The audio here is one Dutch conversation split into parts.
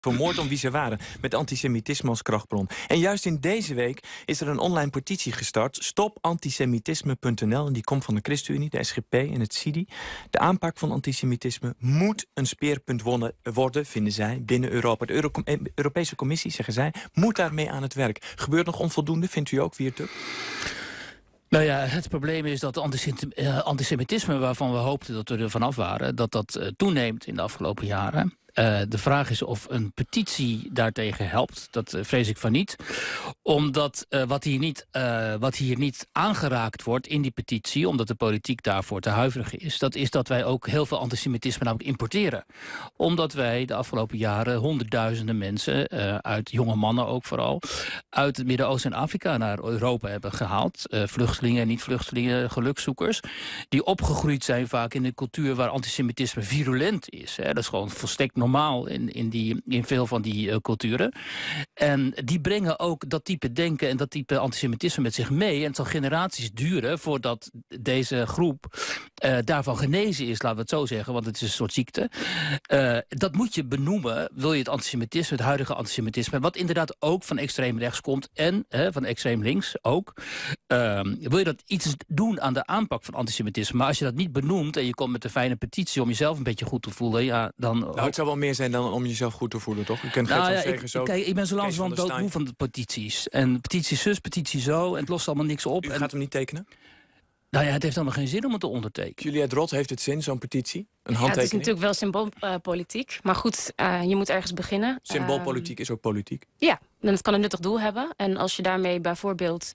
vermoord om wie ze waren, met antisemitisme als krachtbron. En juist in deze week is er een online petitie gestart, stopantisemitisme.nl, en die komt van de ChristenUnie, de SGP en het CIDI. De aanpak van antisemitisme moet een speerpunt worden, vinden zij, binnen Europa. De eh, Europese Commissie, zeggen zij, moet daarmee aan het werk. Gebeurt nog onvoldoende, vindt u ook, Wiertuk? Nou ja, het probleem is dat eh, antisemitisme, waarvan we hoopten dat we er vanaf waren... dat dat eh, toeneemt in de afgelopen jaren. Eh, de vraag is of een petitie daartegen helpt. Dat eh, vrees ik van niet. Omdat eh, wat, hier niet, wat hier niet aangeraakt wordt in die petitie... omdat de politiek daarvoor te huiverig is... dat is dat wij ook heel veel antisemitisme namelijk importeren. Omdat wij de afgelopen jaren honderdduizenden mensen... uit jonge mannen ook vooral... uit het Midden-Oosten en Afrika naar Europa hebben gehaald. vluchtelingen en niet-vluchtelingen, gelukzoekers... die opgegroeid zijn vaak in een cultuur waar antisemitisme virulent is. Hè. Dat is gewoon volstrekt normaal in, in, die, in veel van die eh, culturen. En die brengen ook dat type denken en dat type antisemitisme met zich mee. En het zal generaties duren voordat deze groep eh, daarvan genezen is, laten we het zo zeggen, want het is een soort ziekte. Eh, dat moet je benoemen, wil je het antisemitisme, het huidige antisemitisme, wat inderdaad ook van extreem rechts komt en van extreem links ook. Ehm, wil je dat iets doen aan de aanpak van antisemitisme? Maar als je dat niet benoemt en je komt met een fijne petitie om jezelf een beetje goed te voelen, ja, dan. Nou, het zou wel meer zijn dan om jezelf goed te voelen, toch? Ik ken nou, zo. Kijk, ik ben zo van de petities. En petitie zus, petitie zo, en het lost allemaal niks op. U en... gaat hem niet tekenen? Nou ja, het heeft allemaal geen zin om het te ondertekenen. Juliette Rot, heeft het zin, zo'n petitie? Een handtekening? Ja, het is natuurlijk wel symboolpolitiek. Eh, maar goed, eh, je moet ergens beginnen. Symboolpolitiek ehm, is ook politiek? Ja, en het kan een nuttig doel hebben. En als je daarmee bijvoorbeeld...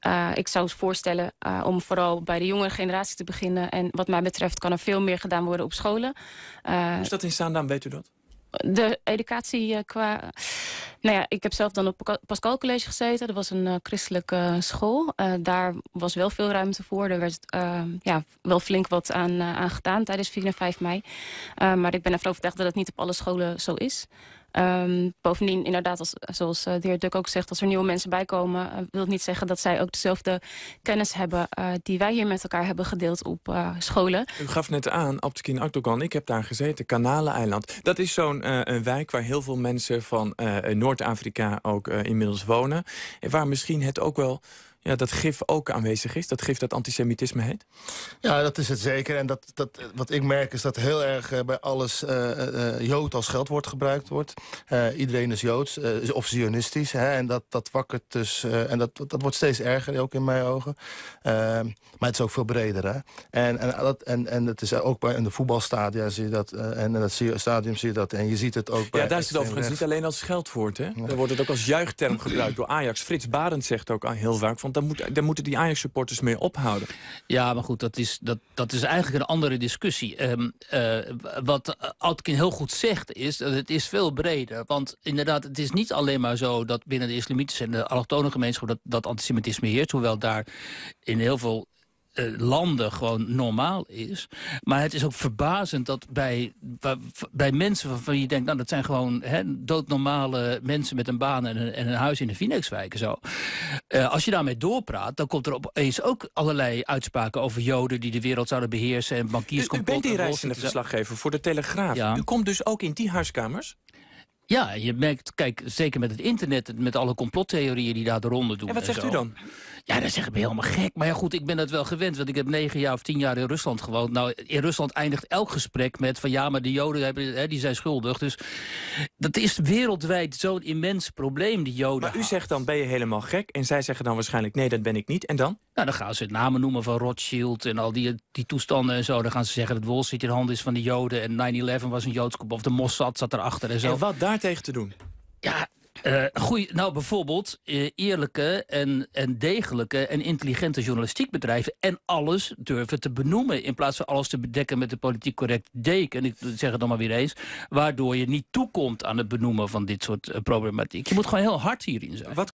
Eh, ik zou voorstellen om vooral bij de jongere generatie te beginnen. En wat mij betreft kan er veel meer gedaan worden op scholen. Hoe is dat in Saandam, weet u dat? De educatie qua... Nou ja, ik heb zelf dan op Pascal College gezeten. Dat was een eh, christelijke eh, school. Eh, daar was wel veel ruimte voor. Er werd ehm, ja, wel flink wat aan, aan gedaan tijdens 4 en 5 mei. maar ik ben ervan overtuigd dat het niet op alle scholen zo is. Ehm, bovendien, inderdaad, zoals eh, de heer Duk ook zegt... als er nieuwe mensen bij komen, eh, wil het niet zeggen dat zij ook dezelfde kennis hebben... Eh, die wij hier met elkaar hebben gedeeld op scholen. U gaf net aan, Abtekin Akdogan, ik heb daar gezeten, Kanaleneiland. Dat is zo'n wijk waar heel veel mensen van Noord-Afrika ook inmiddels wonen. en Waar misschien het ook wel ja, dat gif ook aanwezig is. Dat gif dat antisemitisme heet. Ja, dat is het zeker. En dat, dat, wat ik merk is dat heel erg eh, bij alles eh, eh, Jood als geldwoord gebruikt wordt. iedereen is Joods of Zionistisch. Hè, en dat, dat wakkert dus... en dat, dat wordt steeds erger, ook in mijn ogen. Ehm, maar het is ook veel breder. Hè? En, en, dat, en, en het is ook bij, in de voetbalstadia zie je dat. en in het stadium zie je dat. En je ziet het ook bij... Ja, daar is het overigens niet alleen als geldwoord. Hè? Ja. Dan wordt het ook als juichterm gebruikt door Ajax. Frits Barend zegt ook ah, heel vaak van dan, moet, moeten die Ajax-supporters mee ophouden. Ja, maar goed, dat is, dat, dat is eigenlijk een andere discussie. Ehm, eh, wat Atkin heel goed zegt is, dat het is veel breder. Want inderdaad, het is niet alleen maar zo dat binnen de islamitische en de allochtone gemeenschap... dat, dat antisemitisme heerst, hoewel daar in heel veel eh, landen gewoon normaal is. Maar het is ook verbazend dat bij, bij mensen waarvan je denkt... nou, dat zijn gewoon doodnormale mensen met een baan en een, en een huis in de Phoenixwijk en zo. Eh, als je daarmee doorpraat, dan komt er opeens ook allerlei uitspraken... over joden die de wereld zouden beheersen en bankiers... Dus u bent die reizende verslaggever voor de Telegraaf. U komt dus ook in die huiskamers. Ja, je merkt, kijk, zeker met het internet, met alle complottheorieën die daar de ronde doen. En wat zegt u dan? Ja, dat zeg ik, helemaal gek. Maar ja, goed, ik ben dat wel gewend. Want ik heb negen jaar of tien jaar in Rusland gewoond. Nou, in Rusland eindigt elk gesprek met van... ja, maar de Joden hebben, hè, die zijn schuldig. Dus dat is wereldwijd zo'n immens probleem, die Joden. Maar u zegt dan, ben je helemaal gek? En zij zeggen dan waarschijnlijk, nee, dat ben ik niet. En dan? Nou, dan gaan ze het namen noemen van Rothschild en al die, die toestanden en zo. Dan gaan ze zeggen dat Wall Street in handen is van de Joden... en 9-11 was een Joodskop of de Mossad zat erachter en zo. En wat daartegen te doen? Ja, uh, goeie, nou, bijvoorbeeld eh, eerlijke en, en degelijke en intelligente journalistiek bedrijven. En alles durven te benoemen. In plaats van alles te bedekken met de politiek correct deken. Ik zeg het dan maar weer eens. Waardoor je niet toekomt aan het benoemen van dit soort eh, problematiek. Je moet gewoon heel hard hierin zijn. Wat